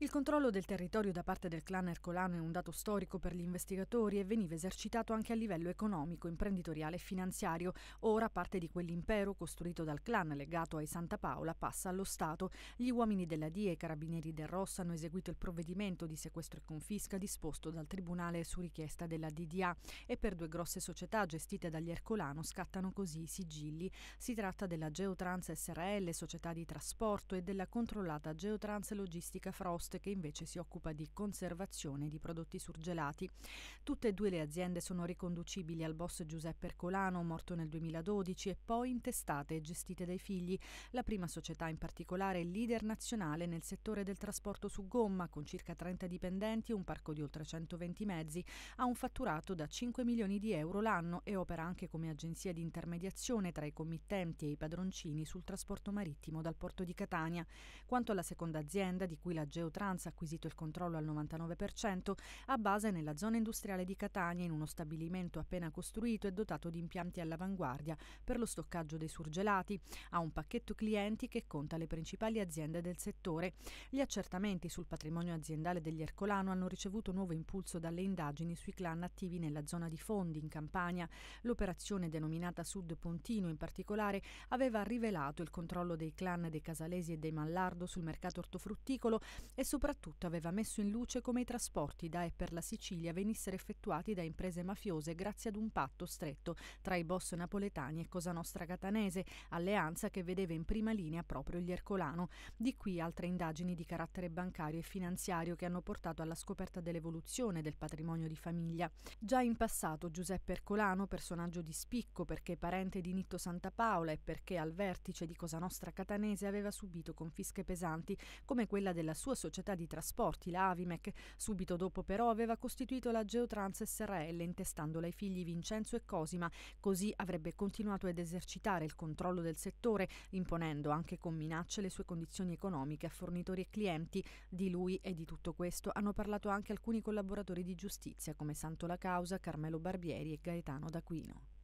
Il controllo del territorio da parte del clan Ercolano è un dato storico per gli investigatori e veniva esercitato anche a livello economico, imprenditoriale e finanziario. Ora parte di quell'impero costruito dal clan legato ai Santa Paola passa allo Stato. Gli uomini della DIA e i carabinieri del Rossa hanno eseguito il provvedimento di sequestro e confisca disposto dal Tribunale su richiesta della DDA e per due grosse società gestite dagli Ercolano scattano così i sigilli. Si tratta della Geotrans SRL, società di trasporto, e della controllata Geotrans Logistica Frost Frost che invece si occupa di conservazione di prodotti surgelati. Tutte e due le aziende sono riconducibili al boss Giuseppe Ercolano, morto nel 2012, e poi intestate e gestite dai figli. La prima società in particolare è leader nazionale nel settore del trasporto su gomma, con circa 30 dipendenti, e un parco di oltre 120 mezzi, ha un fatturato da 5 milioni di euro l'anno e opera anche come agenzia di intermediazione tra i committenti e i padroncini sul trasporto marittimo dal porto di Catania. Quanto alla seconda azienda, di cui la geoterapia Trans ha acquisito il controllo al 99%, ha base nella zona industriale di Catania in uno stabilimento appena costruito e dotato di impianti all'avanguardia per lo stoccaggio dei surgelati. Ha un pacchetto clienti che conta le principali aziende del settore. Gli accertamenti sul patrimonio aziendale degli Ercolano hanno ricevuto nuovo impulso dalle indagini sui clan attivi nella zona di Fondi, in Campania. L'operazione denominata Sud Pontino in particolare aveva rivelato il controllo dei clan dei Casalesi e dei Mallardo sul mercato ortofrutticolo e soprattutto aveva messo in luce come i trasporti da e per la Sicilia venissero effettuati da imprese mafiose grazie ad un patto stretto tra i boss napoletani e Cosa Nostra Catanese, alleanza che vedeva in prima linea proprio gli Ercolano. Di qui altre indagini di carattere bancario e finanziario che hanno portato alla scoperta dell'evoluzione del patrimonio di famiglia. Già in passato Giuseppe Ercolano, personaggio di spicco perché parente di Nitto Santa Paola e perché al vertice di Cosa Nostra Catanese aveva subito confische pesanti come quella della sua società società di trasporti, la Avimec. Subito dopo però aveva costituito la Geotrans SRL intestandola ai figli Vincenzo e Cosima. Così avrebbe continuato ad esercitare il controllo del settore, imponendo anche con minacce le sue condizioni economiche a fornitori e clienti. Di lui e di tutto questo hanno parlato anche alcuni collaboratori di giustizia come Santo La Causa, Carmelo Barbieri e Gaetano D'Aquino.